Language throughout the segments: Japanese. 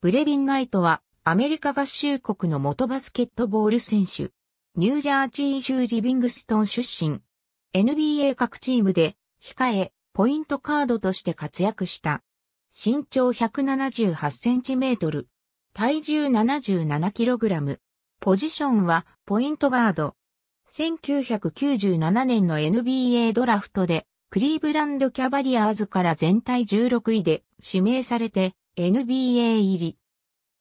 ブレビン・ナイトはアメリカ合衆国の元バスケットボール選手。ニュージャージー州リビングストン出身。NBA 各チームで控え、ポイントカードとして活躍した。身長178センチメートル。体重77キログラム。ポジションはポイントガード。1997年の NBA ドラフトでクリーブランドキャバリアーズから全体16位で指名されて NBA 入り。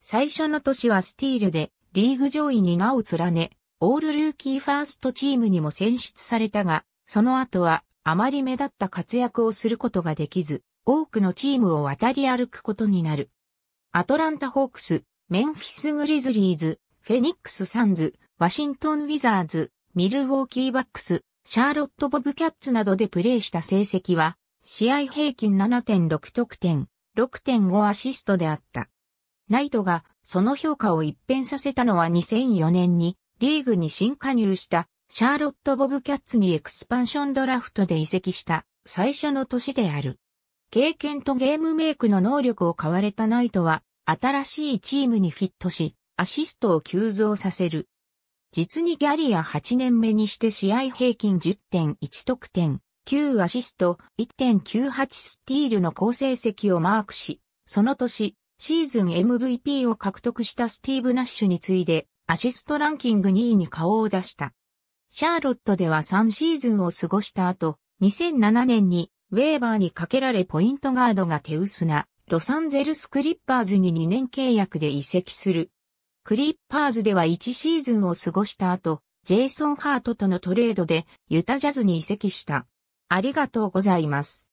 最初の年はスティールでリーグ上位に名を連ね、オールルーキーファーストチームにも選出されたが、その後はあまり目立った活躍をすることができず、多くのチームを渡り歩くことになる。アトランタホークス、メンフィスグリズリーズ、フェニックスサンズ、ワシントンウィザーズ、ミルウォーキーバックス、シャーロットボブキャッツなどでプレーした成績は、試合平均7.6得点、6.5アシストであった。ナイトがその評価を一変させたのは2004年にリーグに新加入したシャーロット・ボブキャッツにエクスパンションドラフトで移籍した最初の年である。経験とゲームメイクの能力を買われたナイトは新しいチームにフィットしアシストを急増させる。実にギャリア8年目にして試合平均10.1得点、9アシスト、1.98スティールの好成績をマークし、その年、シーズン MVP を獲得したスティーブ・ナッシュに次いで、アシストランキング2位に顔を出した。シャーロットでは3シーズンを過ごした後、2007年にウェーバーにかけられポイントガードが手薄なロサンゼルスクリッパーズに2年契約で移籍する。クリッパーズでは1シーズンを過ごした後、ジェイソン・ハートとのトレードでユタジャズに移籍した。ありがとうございます。